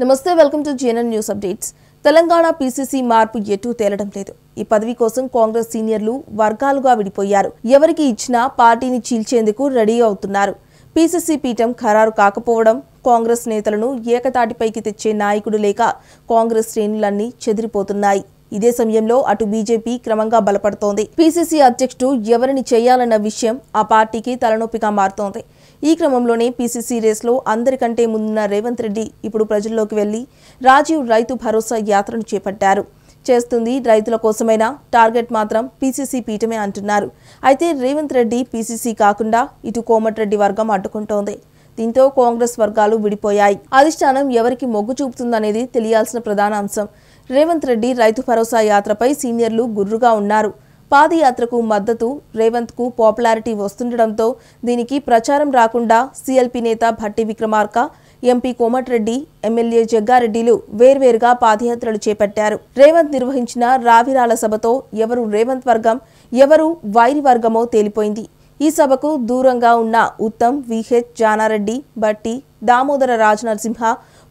నమస్తే welcome to GNN news updates Telangana PCC మార్పు ఎటూ తేలడం లేదు ఈ పదవి కోసం కాంగ్రెస్ సీనియర్లు వర్గాలుగా విడిపోయారు ఎవరికి ఇచ్చినా పార్టీని చీల్చేందుకు రెడీ అవుతున్నారు పీసీసీ పీఠం ఖరారు కాకపోవడం కాంగ్రెస్ నేతలను ఏకతాటిపైకి తెచ్చే నాయకుడు లేక కాంగ్రెస్ శ్రేణులన్నీ చెదిరిపోతున్నాయి ఇదే సమయంలో అటు బీజేపీ క్రమంగా బలపడుతోంది పీసీసీ అధ్యక్షుడు ఎవరిని చేయాలన్న విషయం ఆ పార్టీకి తలనొప్పిగా మారుతోంది ఈ క్రమంలోనే పీసీసీ రేస్లో అందరికంటే ముందున్న రేవంత్ రెడ్డి ఇప్పుడు ప్రజల్లోకి వెళ్లి రాజీవ్ రైతు భరోసా యాత్రను చేపట్టారు చేస్తుంది రైతుల కోసమైనా టార్గెట్ మాత్రం పీసీసీ పీఠమే అంటున్నారు అయితే రేవంత్ రెడ్డి పీసీసీ కాకుండా ఇటు కోమటిరెడ్డి వర్గం అడ్డుకుంటోంది దీంతో కాంగ్రెస్ వర్గాలు విడిపోయాయి అధిష్టానం ఎవరికి మొగ్గు చూపుతుందనేది తెలియాల్సిన ప్రధాన అంశం రేవంత్ రెడ్డి రైతు భరోసా యాత్రపై సీనియర్లు గుర్రుగా ఉన్నారు పాదయాత్రకు మద్దతు రేవంత్కు పాపులారిటీ వస్తుండటంతో దీనికి ప్రచారం రాకుండా సీఎల్పీ నేత భట్టి విక్రమార్క ఎంపీ కోమటిరెడ్డి ఎమ్మెల్యే జగ్గారెడ్డిలు వేర్వేరుగా పాదయాత్రలు చేపట్టారు రేవంత్ నిర్వహించిన రావిరాల సభతో ఎవరు రేవంత్ వర్గం ఎవరు వైరి వర్గమో తేలిపోయింది ఈ సభకు దూరంగా ఉన్న ఉత్తమ్ విహెచ్ జానారెడ్డి భట్టి దామోదర రాజనరసింహ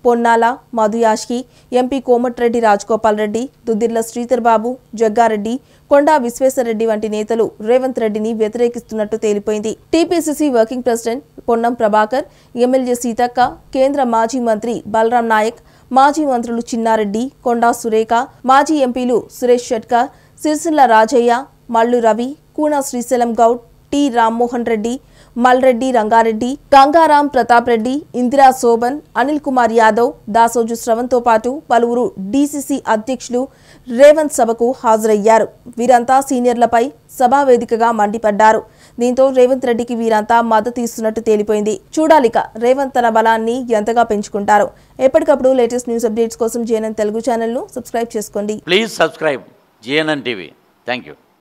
పొన్నాల మధుయాష్కి ఎంపీ కోమటిరెడ్డి రాజగోపాల్ రెడ్డి దుద్దిర్ల శ్రీధర్బాబు జగ్గారెడ్డి కొండా విశ్వేశ్వరరెడ్డి వంటి నేతలు రేవంత్ రెడ్డిని వ్యతిరేకిస్తున్నట్టు తేలిపోయింది TPCC working president Ponnam Prabhakar MLA Seethakka కేంద్ర మాజీ మంత్రి బలరాం నాయక్ మాజీ మంత్రులు చిన్నారెడ్డి కొండా సురేఖ మాజీ ఎంపీలు సురేష్ షెట్కర్ సిరిసిల్ల రాజయ్య మల్లు రవి కూనా శ్రీశైలం గౌడ్ టి రామ్మోహన్ రెడ్డి మల్రెడ్డి రంగారెడ్డి గంగారాం ప్రతాప్ రెడ్డి ఇందిరా శోభన్ అనిల్ కుమార్ యాదవ్ దాసోజు శ్రవణ్తో పాటు పలువురు డీసీసీ అధ్యక్షులు రేవంత్ సభకు హాజరయ్యారు వీరంతా సీనియర్లపై సభావేదికగా మండిపడ్డారు దీంతో రేవంత్ రెడ్డికి వీరంతా మద్దతు ఇస్తున్నట్టు తేలిపోయింది చూడాలిక రేవంత్ తన బలాన్ని ఎంతగా పెంచుకుంటారు ఎప్పటికప్పుడు లేటెస్ట్ న్యూస్ అప్డేట్స్ కోసం జేఎన్ఎన్ తెలుగు ఛానల్ను సబ్స్క్రైబ్ చేసుకోండి please subscribe JNN TV thank you